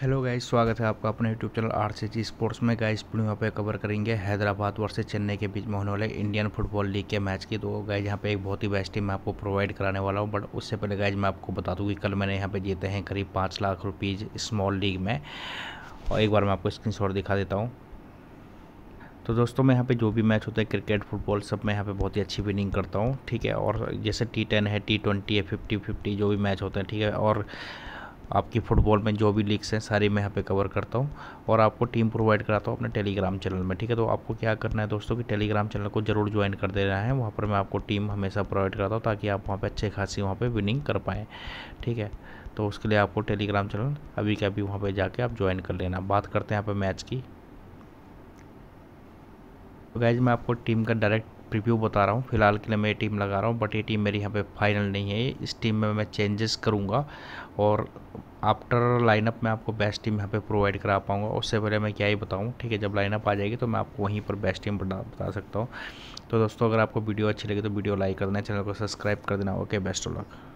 hello guys स्वागत है आपका अपने YouTube channel R C G sports में गाइस पूरी यहाँ पे कवर करेंगे हैदराबाद वर्सेस चेन्नई के बीच में होने वाले इंडियन फुटबॉल लीग के मैच की तो गाइस यहाँ पे एक बहुत ही बेस्ट टीम मैं आपको प्रोवाइड कराने वाला हूँ बट उससे पहले गाइस मैं आपको बता दूँ कि कल मैंने यहाँ पर जीते हैं करीब पाँच लाख रुपीज़ स्मॉल लीग में और एक बार मैं आपको स्क्रीन दिखा देता हूँ तो दोस्तों मैं यहाँ पे जो भी मैच होता है क्रिकेट फुटबॉल सब मैं यहाँ पे बहुत ही अच्छी विनिंग करता हूँ ठीक है और जैसे टी टेन है टी ट्वेंटी है फिफ्टी फिफ्टी जो भी मैच होते हैं ठीक है और आपकी फुटबॉल में जो भी लीग्स हैं सारी मैं यहाँ पे कवर करता हूँ और आपको टीम प्रोवाइड कराता हूँ अपने टेलीग्राम चैनल में ठीक है तो आपको क्या करना है दोस्तों कि टेलीग्राम चैनल को जरूर ज्वाइन कर देना है वहाँ पर मैं आपको टीम हमेशा प्रोवाइड कराता हूँ ताकि आप वहाँ पर अच्छे खासी वहाँ पर विनिंग कर पाएँ ठीक है तो उसके लिए आपको टेलीग्राम चैनल अभी के अभी वहाँ पर जाके आप ज्वाइन कर लेना बात करते हैं यहाँ पर मैच की गैज तो मैं आपको टीम का डायरेक्ट प्रीव्यू बता रहा हूँ फिलहाल के लिए मैं टीम लगा रहा हूँ बट ये टीम मेरी यहाँ पे फाइनल नहीं है इस टीम में मैं चेंजेस करूँगा और आफ्टर लाइनअप मैं आपको बेस्ट टीम यहाँ पे प्रोवाइड करा पाऊँगा उससे पहले मैं क्या ही बताऊँ ठीक है जब लाइनअप आ जाएगी तो मैं आपको वहीं पर बेस्ट टीम बता बता सकता हूँ तो दोस्तों अगर आपको वीडियो अच्छी लगे तो वीडियो लाइक कर देना चैनल को सब्सक्राइब कर देना ओके बेस्ट ऑफ लक